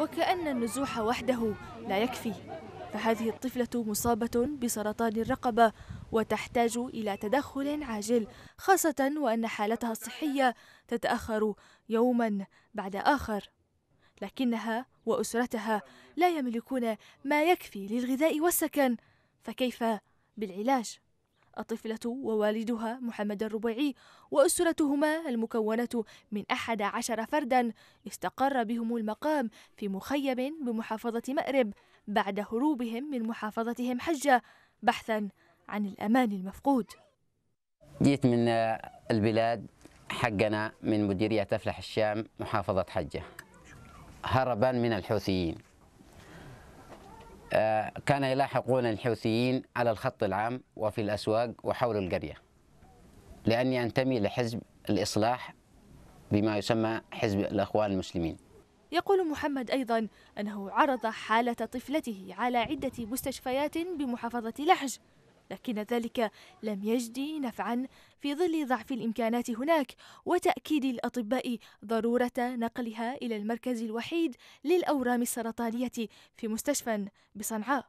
وكأن النزوح وحده لا يكفي فهذه الطفلة مصابة بسرطان الرقبة وتحتاج إلى تدخل عاجل خاصة وأن حالتها الصحية تتأخر يوما بعد آخر لكنها وأسرتها لا يملكون ما يكفي للغذاء والسكن فكيف بالعلاج؟ الطفلة ووالدها محمد الربيعي وأسرتهما المكونة من أحد عشر فردا استقر بهم المقام في مخيم بمحافظة مأرب بعد هروبهم من محافظتهم حجة بحثا عن الأمان المفقود جيت من البلاد حقنا من مديرية أفلح الشام محافظة حجة هربا من الحوثيين آه، كان يلاحقون الحوثيين على الخط العام وفي الأسواق وحول القرية لأني أنتمي لحزب الإصلاح بما يسمى حزب الأخوان المسلمين يقول محمد أيضا أنه عرض حالة طفلته على عدة مستشفيات بمحافظة لحج لكن ذلك لم يجدي نفعا في ظل ضعف الامكانات هناك وتاكيد الاطباء ضروره نقلها الى المركز الوحيد للاورام السرطانيه في مستشفى بصنعاء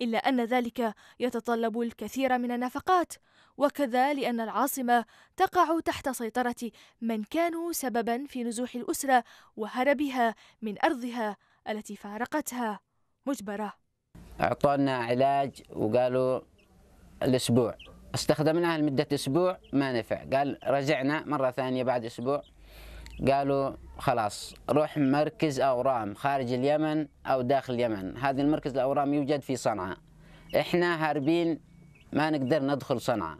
الا ان ذلك يتطلب الكثير من النفقات وكذا لان العاصمه تقع تحت سيطره من كانوا سببا في نزوح الاسره وهربها من ارضها التي فارقتها مجبره اعطونا علاج وقالوا الأسبوع استخدمناها لمدة أسبوع ما نفع قال رجعنا مرة ثانية بعد أسبوع قالوا خلاص روح مركز أورام خارج اليمن أو داخل اليمن هذا المركز الأورام يوجد في صنعاء إحنا هاربين ما نقدر ندخل صنعاء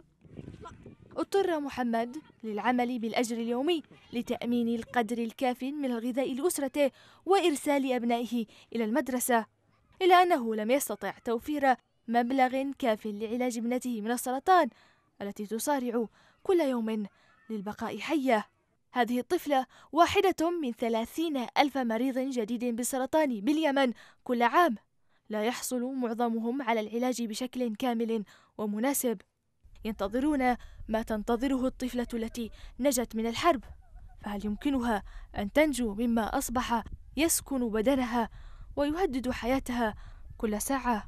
اضطر محمد للعمل بالأجر اليومي لتأمين القدر الكافي من الغذاء لأسرته وإرسال أبنائه إلى المدرسة إلا أنه لم يستطع توفير مبلغ كاف لعلاج ابنته من السرطان التي تصارع كل يوم للبقاء حية هذه الطفلة واحدة من ثلاثين ألف مريض جديد بالسرطان باليمن كل عام لا يحصل معظمهم على العلاج بشكل كامل ومناسب ينتظرون ما تنتظره الطفلة التي نجت من الحرب فهل يمكنها أن تنجو مما أصبح يسكن بدنها ويهدد حياتها كل ساعة